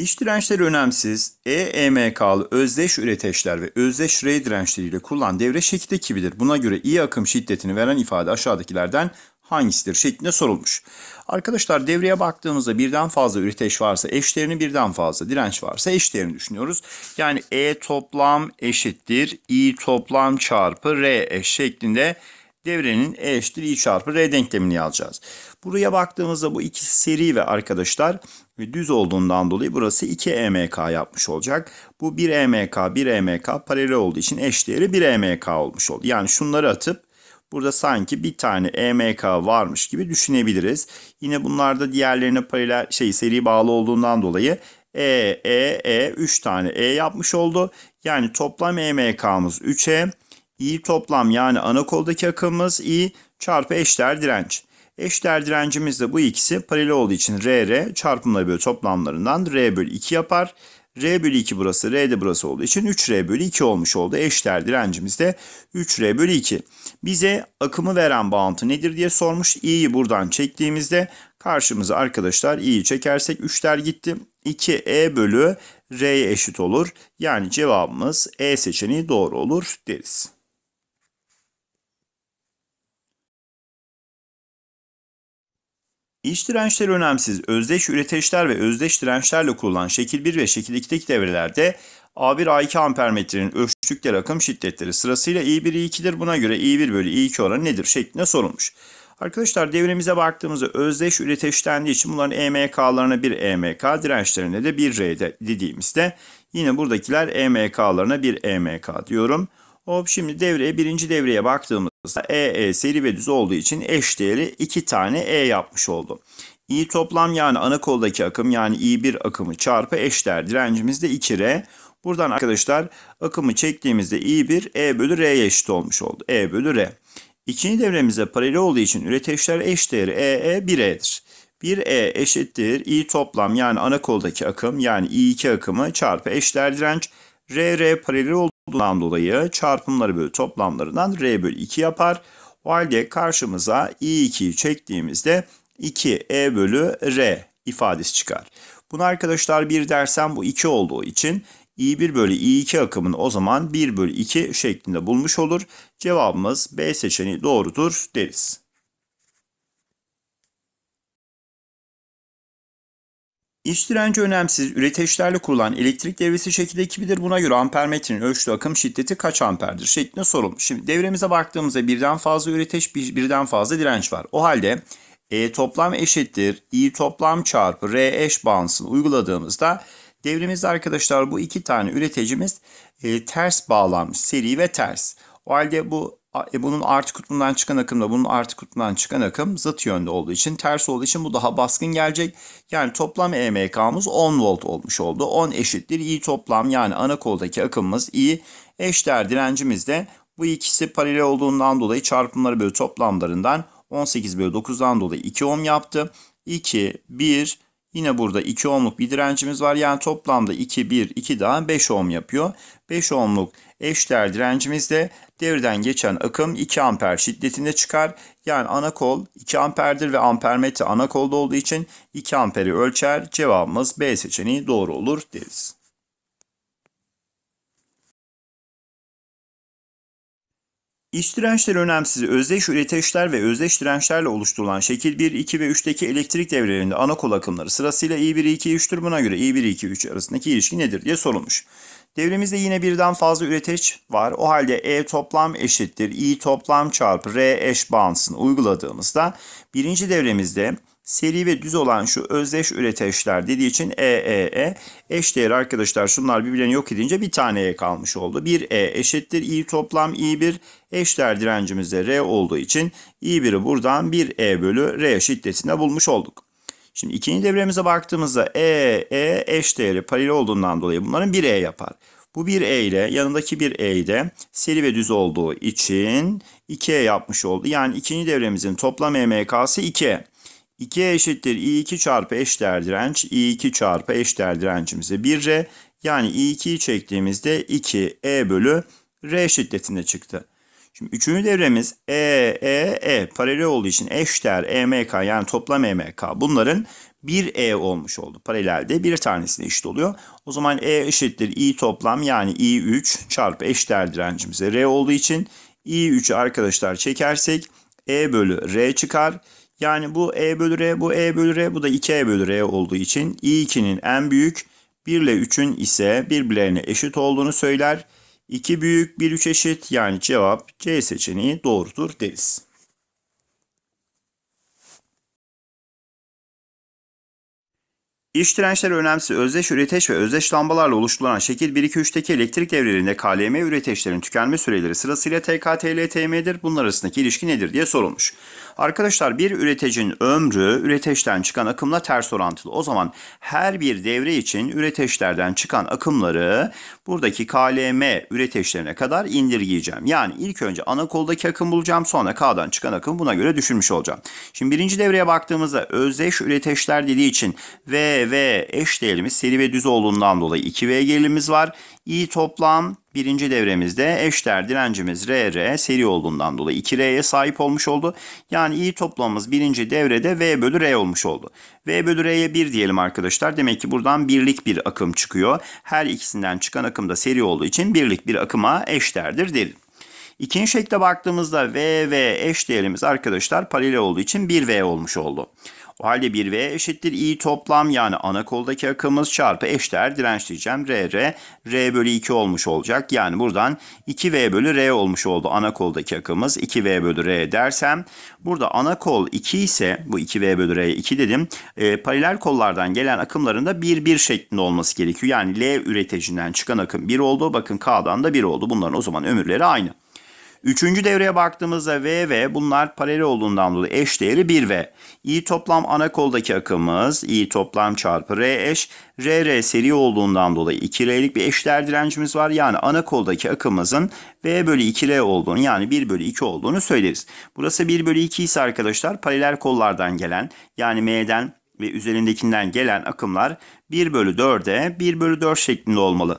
İç dirençleri önemsiz, EMK'lı özdeş üreteçler ve özdeş R dirençleriyle kullan devre şekil ekibidir. Buna göre iyi akım şiddetini veren ifade aşağıdakilerden hangisidir şeklinde sorulmuş. Arkadaşlar devreye baktığımızda birden fazla üreteç varsa eşlerini birden fazla direnç varsa eşlerini düşünüyoruz. Yani E toplam eşittir I toplam çarpı R eş şeklinde devrenin E eşittir I çarpı R denklemini alacağız. Buraya baktığımızda bu iki seri ve arkadaşlar e, düz olduğundan dolayı burası 2 EMK yapmış olacak. Bu 1 EMK 1 EMK paralel olduğu için eşdeğeri 1 EMK olmuş oldu. Yani şunları atıp Burada sanki bir tane EMK varmış gibi düşünebiliriz. Yine bunlarda diğerlerine paralel şey seri bağlı olduğundan dolayı E, E, E 3 tane E yapmış oldu. Yani toplam EMK'mız 3E. İ toplam yani ana koldaki akımımız İ çarpı eşdeğer direnç. Eşdeğer direncimiz de bu ikisi paralel olduğu için RR çarpımları bölü toplamlarından R bölü 2 yapar. R bölü 2 burası, R de burası olduğu için 3R bölü 2 olmuş oldu. Eşdeğer direncimiz de 3R bölü 2. Bize akımı veren bağıntı nedir diye sormuş. İ'yi buradan çektiğimizde karşımıza arkadaşlar İ'yi çekersek 3'ler gitti. 2E bölü R'ye eşit olur. Yani cevabımız E seçeneği doğru olur deriz. İç dirençleri önemsiz özdeş üreteçler ve özdeş dirençlerle kullanılan şekil 1 ve şekil 2'deki devrelerde A1 A2 ampermetrenin ölçtükleri akım şiddetleri sırasıyla I1 I2'dir. Buna göre I1 bölü I2 oranı nedir şeklinde sorulmuş. Arkadaşlar devremize baktığımızda özdeş üreteçlendiği için bunların EMK'larına bir EMK, dirençlerine de bir R dediğimizde yine buradakiler EMK'larına bir EMK diyorum. Hop şimdi devreye birinci devreye baktığımızda E, E seri ve düz olduğu için eş değeri iki tane E yapmış oldu. I toplam yani ana koldaki akım yani I1 akımı çarpı eş değer direncimiz de 2R. Buradan arkadaşlar akımı çektiğimizde I1 E bölü R'ye eşit olmuş oldu. E bölü R. İkinci devremize paralel olduğu için üreteçler eş değeri e 1E'dir. E 1E eşittir I toplam yani ana koldaki akım yani I2 akımı çarpı eş değer direnç R-R paralel olduğu olduğundan dolayı çarpımları bölü toplamlarından R bölü 2 yapar. O halde karşımıza i2'yi çektiğimizde 2e bölü r ifadesi çıkar. Bunu arkadaşlar bir dersem bu 2 olduğu için i1 bölü i2 akımını o zaman 1 bölü 2 şeklinde bulmuş olur. Cevabımız B seçeneği doğrudur deriz. İç direnci önemsiz, üreteçlerle kurulan elektrik devresi şekilde ekibidir. Buna göre ampermetrenin ölçtüğü akım şiddeti kaç amperdir şeklinde sorulmuş. Şimdi devremize baktığımızda birden fazla üreteç, birden fazla direnç var. O halde E toplam eşittir I toplam çarpı R eş bağıntısını uyguladığımızda devremizde arkadaşlar bu iki tane üreticimiz e, ters bağlanmış, seri ve ters. O halde bu e, bunun artı kutbundan çıkan akımla bunun artı kutbundan çıkan akım zıt yönde olduğu için ters olduğu için bu daha baskın gelecek. Yani toplam EMK'mız 10 volt olmuş oldu. 10 eşittir I toplam yani ana koldaki akımımız I eşdeğer direncimiz de bu ikisi paralel olduğundan dolayı çarpımları böyle toplamlarından 18 bölü 9'dan dolayı 2 ohm yaptı. 2, 1, Yine burada 2 ohmluk bir direncimiz var. Yani toplamda 2, 1, 2 daha 5 ohm yapıyor. 5 ohmluk eşdeğer direncimizde devreden geçen akım 2 amper şiddetinde çıkar. Yani ana kol 2 amperdir ve ampermetre ana kolda olduğu için 2 amperi ölçer. Cevabımız B seçeneği doğru olur deriz. İç dirençler önemsiz özdeş üreteçler ve özdeş dirençlerle oluşturulan şekil 1, 2 ve 3'teki elektrik devrelerinde ana kol akımları sırasıyla I1, I2, I3'tür. Buna göre I1, I2, I3 arasındaki ilişki nedir diye sorulmuş. Devremizde yine birden fazla üreteç var. O halde E toplam eşittir. I toplam çarpı R eş bağıntısını uyguladığımızda birinci devremizde seri ve düz olan şu özdeş üreteşler dediği için E, E, E eş değer arkadaşlar şunlar birbirlerini yok edince bir taneye kalmış oldu. Bir E eşittir I toplam i bir eş değer direncimiz de R olduğu için i biri buradan bir E bölü R şiddetinde bulmuş olduk. Şimdi ikinci devremize baktığımızda E, E eş değeri paralel olduğundan dolayı bunların bir E yapar. Bu bir E ile yanındaki bir E de seri ve düz olduğu için 2E yapmış oldu. Yani ikinci devremizin toplam emk'si 2E. 2'ye eşittir i2 çarpı eş değer direnç. i2 çarpı eş değer direncimize 1r. Yani i2'yi çektiğimizde 2 e bölü r şiddetinde çıktı. Şimdi üçüncü devremiz E, E, E paralel olduğu için eşdeğer EMK yani toplam EMK bunların bir E olmuş oldu. Paralelde bir tanesine eşit oluyor. O zaman E eşittir I toplam yani I3 çarpı eşdeğer direncimize R olduğu için I3'ü arkadaşlar çekersek E bölü R çıkar. Yani bu e bölü r, bu e bölü r, bu da 2e bölü r olduğu için i2'nin en büyük, 1 ile 3'ün ise birbirlerine eşit olduğunu söyler. 2 büyük, 1 3 eşit yani cevap C seçeneği doğrudur deriz. İş dirençleri önemsiz özdeş üreteş ve özdeş lambalarla oluşturulan şekil 1-2-3'teki elektrik devrelerinde KLM üreteşlerin tükenme süreleri sırasıyla TKT TM'dir. Bunlar arasındaki ilişki nedir diye sorulmuş. Arkadaşlar bir üreticinin ömrü üreteçten çıkan akımla ters orantılı. O zaman her bir devre için üreteçlerden çıkan akımları buradaki KLM üreteçlerine kadar indirgeyeceğim. Yani ilk önce ana koldaki akım bulacağım sonra K'dan çıkan akım buna göre düşünmüş olacağım. Şimdi birinci devreye baktığımızda özdeş üreteçler dediği için V, V eş değerimiz seri ve düz olduğundan dolayı 2V gerilimiz var. I toplam Birinci devremizde eşler direncimiz RR seri olduğundan dolayı 2R'ye sahip olmuş oldu. Yani i toplamımız birinci devrede V bölü R olmuş oldu. V bölü R'ye 1 diyelim arkadaşlar. Demek ki buradan birlik bir akım çıkıyor. Her ikisinden çıkan akım da seri olduğu için birlik bir akıma eşlerdir derim. İkinci şekle baktığımızda V v eş diyelimiz arkadaşlar paralel olduğu için 1V olmuş oldu. O halde 1V eşittir i toplam yani ana koldaki akımız çarpı eşdeğer direnç diyeceğim. R, R, R bölü 2 olmuş olacak. Yani buradan 2V bölü R olmuş oldu ana koldaki akımız. 2V bölü R dersem burada ana kol 2 ise bu 2V bölü R 2 dedim. E, paralel kollardan gelen akımların da 1, 1 şeklinde olması gerekiyor. Yani L üreticinden çıkan akım 1 oldu. Bakın K'dan da 1 oldu. Bunların o zaman ömürleri aynı. Üçüncü devreye baktığımızda V ve bunlar paralel olduğundan dolayı eş değeri 1 ve. I toplam ana koldaki akımız I toplam çarpı R eş. R R seri olduğundan dolayı 2R'lik bir eşler direncimiz var. Yani ana koldaki akımızın V bölü 2R olduğunu yani 1 bölü 2 olduğunu söyleriz. Burası 1 bölü 2 ise arkadaşlar paralel kollardan gelen yani M'den ve üzerindekinden gelen akımlar 1 bölü 4'e 1 bölü 4 şeklinde olmalı.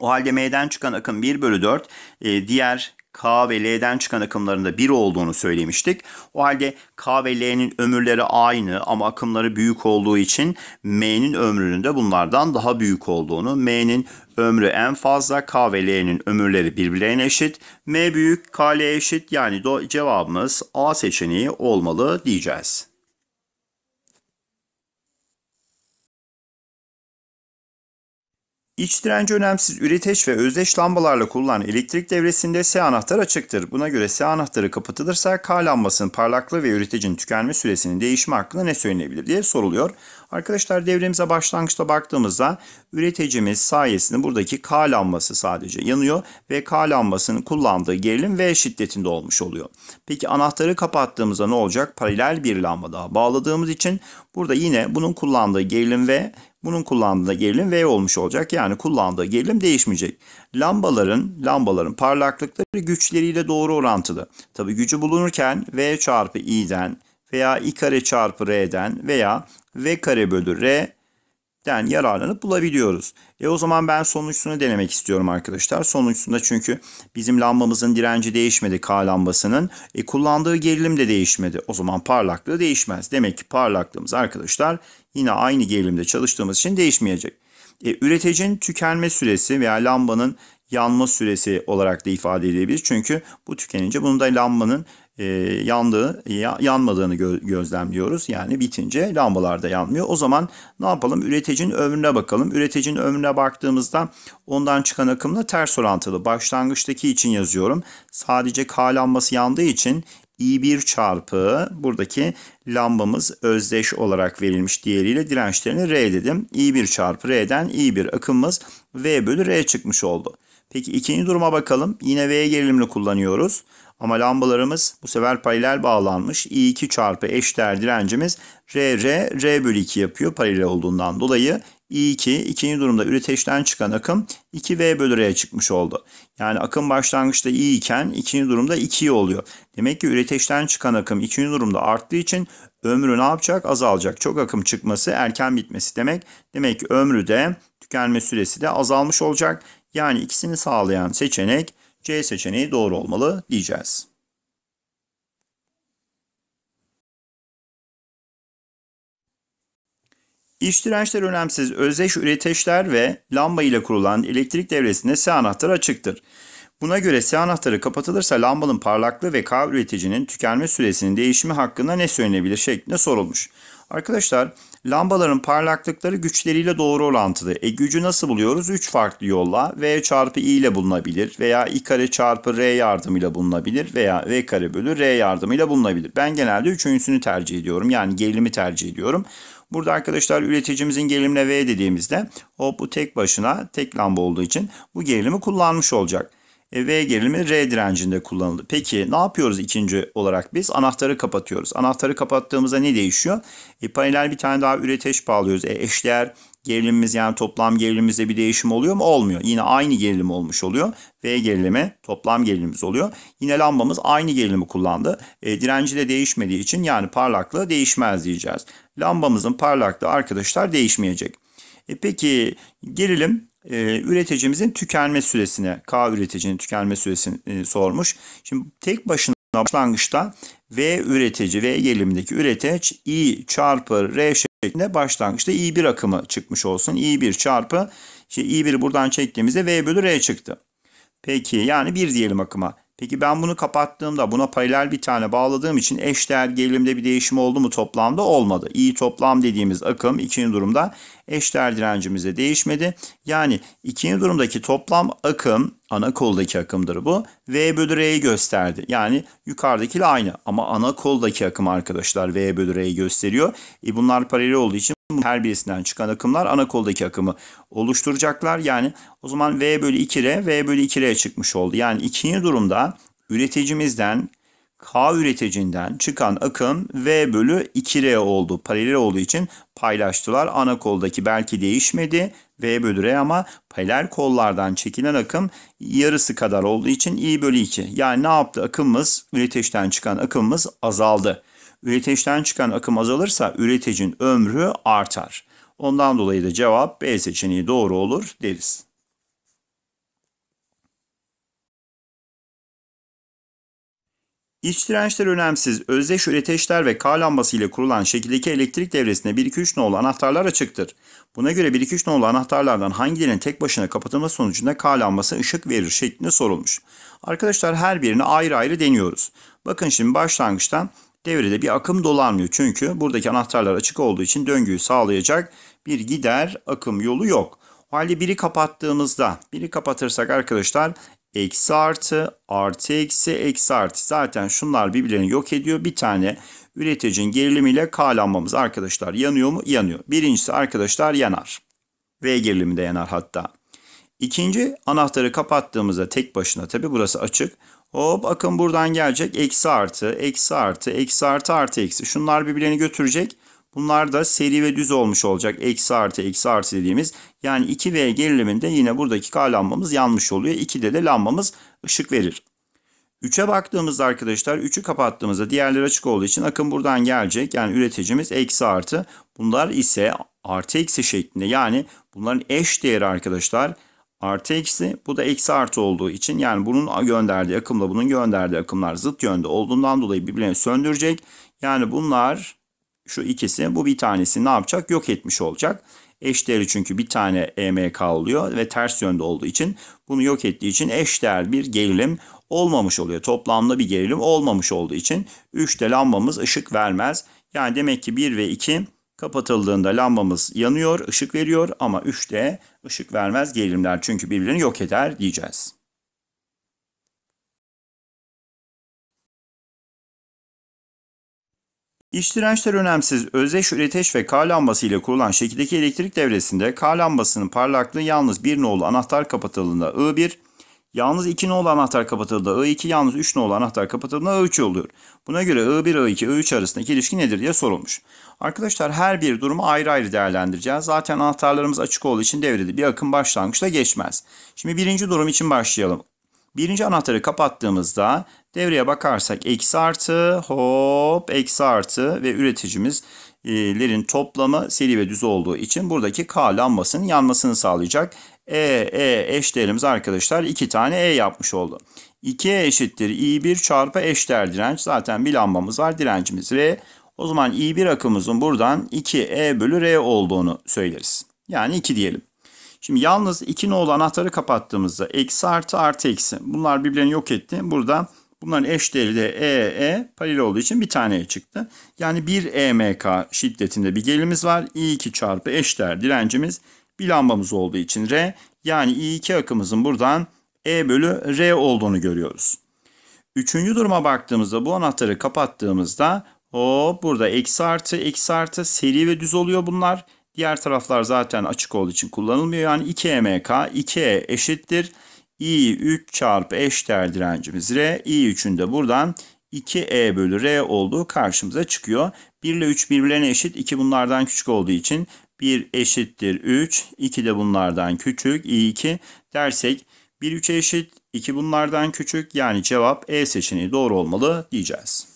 O halde M'den çıkan akım 1 bölü 4 e, diğer K ve L'den çıkan akımlarında bir olduğunu söylemiştik. O halde K ve L'nin ömürleri aynı ama akımları büyük olduğu için M'nin ömrünün de bunlardan daha büyük olduğunu, M'nin ömrü en fazla, K ve L'nin ömürleri birbirlerine eşit, M büyük, K, L eşit yani cevabımız A seçeneği olmalı diyeceğiz. İç direnci önemsiz üriteş ve özdeş lambalarla kullanılan elektrik devresinde S anahtar açıktır. Buna göre S anahtarı kapatılırsa K lambasının parlaklığı ve üreticinin tükenme süresinin değişimi hakkında ne söylenebilir diye soruluyor. Arkadaşlar devremize başlangıçta baktığımızda üreticimiz sayesinde buradaki K lambası sadece yanıyor ve K lambasının kullandığı gerilim V şiddetinde olmuş oluyor. Peki anahtarı kapattığımızda ne olacak? Paralel bir lamba daha bağladığımız için burada yine bunun kullandığı gerilim ve bunun kullandığı gerilim V olmuş olacak. Yani kullandığı gerilim değişmeyecek. Lambaların, lambaların parlaklıkları güçleriyle doğru orantılı. Tabi gücü bulunurken V çarpı I'den veya I kare çarpı R'den veya V kare bölü R'den yararlanıp bulabiliyoruz. E o zaman ben sonuçsunu denemek istiyorum arkadaşlar. Sonuçsunda çünkü bizim lambamızın direnci değişmedi K lambasının. E kullandığı gerilim de değişmedi. O zaman parlaklığı değişmez. Demek ki parlaklığımız arkadaşlar yine aynı gerilimde çalıştığımız için değişmeyecek. E, üreticinin tükenme süresi veya lambanın yanma süresi olarak da ifade edilebilir. Çünkü bu tükenince bunu da lambanın e, yandığı, ya, yanmadığını gö gözlemliyoruz. Yani bitince lambalar da yanmıyor. O zaman ne yapalım? Üretecin ömrüne bakalım. Üretecin ömrüne baktığımızda ondan çıkan akımla ters orantılı. Başlangıçtaki için yazıyorum. Sadece K lambası yandığı için i1 çarpı buradaki lambamız özdeş olarak verilmiş diğeriyle dirençlerini R dedim. i1 çarpı R'den i1 akımımız V bölü R çıkmış oldu. Peki ikinci duruma bakalım. Yine V gerilimini kullanıyoruz. Ama lambalarımız bu sefer paralel bağlanmış. i2 çarpı eş değer direncimiz R, R, R bölü 2 yapıyor paralel olduğundan dolayı i2 ikinci durumda üreteçten çıkan akım 2V bölü R'ye çıkmış oldu. Yani akım başlangıçta i iken ikinci durumda 2 oluyor. Demek ki üreteçten çıkan akım ikinci durumda arttığı için ömrü ne yapacak? Azalacak. Çok akım çıkması erken bitmesi demek. Demek ki ömrü de tükenme süresi de azalmış olacak. Yani ikisini sağlayan seçenek C seçeneği doğru olmalı diyeceğiz. İç dirençler önemsiz özdeş üreteçler ve lamba ile kurulan elektrik devresinde S anahtarı açıktır. Buna göre S anahtarı kapatılırsa lambanın parlaklığı ve K üreticinin tükenme süresinin değişimi hakkında ne söylenebilir şeklinde sorulmuş. Arkadaşlar Lambaların parlaklıkları güçleriyle doğru orantılı. E gücü nasıl buluyoruz? 3 farklı yolla. V çarpı I ile bulunabilir veya I kare çarpı R yardımıyla bulunabilir veya V kare bölü R yardımıyla bulunabilir. Ben genelde üçüncüsünü tercih ediyorum. Yani gerilimi tercih ediyorum. Burada arkadaşlar üreticimizin gerilimine V dediğimizde hop bu tek başına tek lamba olduğu için bu gerilimi kullanmış olacak. E, v gerilimi R direncinde kullanıldı. Peki ne yapıyoruz ikinci olarak biz? Anahtarı kapatıyoruz. Anahtarı kapattığımızda ne değişiyor? E, paralel bir tane daha üreteş bağlıyoruz. E, eşdeğer gerilimimiz yani toplam gerilimimizde bir değişim oluyor mu? Olmuyor. Yine aynı gerilim olmuş oluyor. V gerilimi toplam gerilimimiz oluyor. Yine lambamız aynı gerilimi kullandı. E, direnci de değişmediği için yani parlaklığı değişmez diyeceğiz. Lambamızın parlaklığı arkadaşlar değişmeyecek. E peki gerilim e, üreticimizin tükenme süresine, K üreticinin tükenme süresini e, sormuş. Şimdi tek başına başlangıçta V üretici, V gelimindeki üreteç I çarpı R şeklinde başlangıçta I1 akımı çıkmış olsun. I1 çarpı, işte I1'i buradan çektiğimizde V bölü R çıktı. Peki yani bir diyelim akıma. Peki ben bunu kapattığımda buna paralel bir tane bağladığım için eş değer gerilimde bir değişim oldu mu toplamda? Olmadı. İyi toplam dediğimiz akım ikinci durumda eşdeğer direncimizde değişmedi. Yani ikinci durumdaki toplam akım ana koldaki akımdır bu. V bölü R'yi gösterdi. Yani yukarıdakiyle aynı ama ana koldaki akım arkadaşlar V bölü R'yi gösteriyor. E bunlar paralel olduğu için her birisinden çıkan akımlar ana koldaki akımı oluşturacaklar. Yani o zaman V bölü 2R V bölü 2R çıkmış oldu. Yani ikinci durumda üreticimizden K üreticinden çıkan akım V bölü 2R oldu. Paralel olduğu için paylaştılar. Ana koldaki belki değişmedi V bölü R ama paralel kollardan çekilen akım yarısı kadar olduğu için I bölü 2. Yani ne yaptı akımımız? Üreteçten çıkan akımımız azaldı. Üreteçten çıkan akım azalırsa üretecin ömrü artar. Ondan dolayı da cevap B seçeneği doğru olur deriz. İç dirençler önemsiz, özdeş üreteçler ve K lambası ile kurulan şekildeki elektrik devresine 1-2-3 nolu anahtarlar açıktır. Buna göre 1-2-3 nolu anahtarlardan hangilerinin tek başına kapatılma sonucunda K lambası ışık verir şeklinde sorulmuş. Arkadaşlar her birini ayrı ayrı deniyoruz. Bakın şimdi başlangıçtan devrede bir akım dolanmıyor. Çünkü buradaki anahtarlar açık olduğu için döngüyü sağlayacak bir gider akım yolu yok. O halde biri kapattığımızda, biri kapatırsak arkadaşlar eksi artı, artı eksi, eksi artı. Zaten şunlar birbirlerini yok ediyor. Bir tane üreticinin gerilimiyle K arkadaşlar yanıyor mu? Yanıyor. Birincisi arkadaşlar yanar. V gerilimi de yanar hatta. İkinci anahtarı kapattığımızda tek başına tabi burası açık. Hop akım buradan gelecek. Eksi artı, eksi artı, eksi artı, artı eksi. Şunlar birbirlerini götürecek. Bunlar da seri ve düz olmuş olacak. Eksi artı eksi artı dediğimiz yani 2V geriliminde yine buradaki K lambamız yanmış oluyor. 2'de de lambamız ışık verir. 3'e baktığımızda arkadaşlar 3'ü kapattığımızda diğerleri açık olduğu için akım buradan gelecek. Yani üreticimiz eksi artı. Bunlar ise artı eksi şeklinde yani bunların eş değeri arkadaşlar artı eksi bu da eksi artı olduğu için yani bunun gönderdiği akımla bunun gönderdiği akımlar zıt yönde olduğundan dolayı birbirini söndürecek. Yani bunlar şu ikisi bu bir tanesi ne yapacak? Yok etmiş olacak. Eş değeri çünkü bir tane EMK oluyor ve ters yönde olduğu için bunu yok ettiği için eş değer bir gerilim olmamış oluyor. Toplamda bir gerilim olmamış olduğu için 3'te lambamız ışık vermez. Yani demek ki 1 ve 2 kapatıldığında lambamız yanıyor, ışık veriyor ama 3'te ışık vermez gerilimler çünkü birbirini yok eder diyeceğiz. İç dirençler önemsiz özdeş üreteş ve K lambası ile kurulan şekildeki elektrik devresinde K lambasının parlaklığı yalnız 1 nolu anahtar kapatıldığında I1, yalnız 2 nolu anahtar kapatıldığında I2, yalnız 3 nolu anahtar kapatıldığında I3 oluyor. Buna göre I1, I2, I3 arasındaki ilişki nedir diye sorulmuş. Arkadaşlar her bir durumu ayrı ayrı değerlendireceğiz. Zaten anahtarlarımız açık olduğu için devrede bir akım başlangıçta geçmez. Şimdi birinci durum için başlayalım. Birinci anahtarı kapattığımızda devreye bakarsak eksi artı hop eksi artı ve üreticimizlerin e, toplamı seri ve düz olduğu için buradaki K lambasının yanmasını sağlayacak. E, E eş değerimiz arkadaşlar iki tane E yapmış oldu. 2E eşittir I1 çarpı eş değer direnç. Zaten bir lambamız var direncimiz R. O zaman I1 akımımızın buradan 2E bölü R olduğunu söyleriz. Yani 2 diyelim. Şimdi yalnız iki nolu anahtarı kapattığımızda eksi artı artı eksi. Bunlar birbirini yok etti. Burada bunların eş değeri de E, E paralel olduğu için bir taneye çıktı. Yani bir EMK şiddetinde bir gelimiz var. I2 çarpı eşdeğer direncimiz bir lambamız olduğu için R. Yani I2 akımızın buradan E bölü R olduğunu görüyoruz. Üçüncü duruma baktığımızda bu anahtarı kapattığımızda o burada eksi artı eksi artı seri ve düz oluyor bunlar. Diğer taraflar zaten açık olduğu için kullanılmıyor. Yani 2MK 2E eşittir. I3 çarpı eş değer direncimiz R. I3'ün de buradan 2E bölü R olduğu karşımıza çıkıyor. 1 ile 3 birbirlerine eşit. 2 bunlardan küçük olduğu için 1 eşittir 3. 2 de bunlardan küçük. I2 dersek 1 3'e eşit. 2 bunlardan küçük. Yani cevap E seçeneği doğru olmalı diyeceğiz.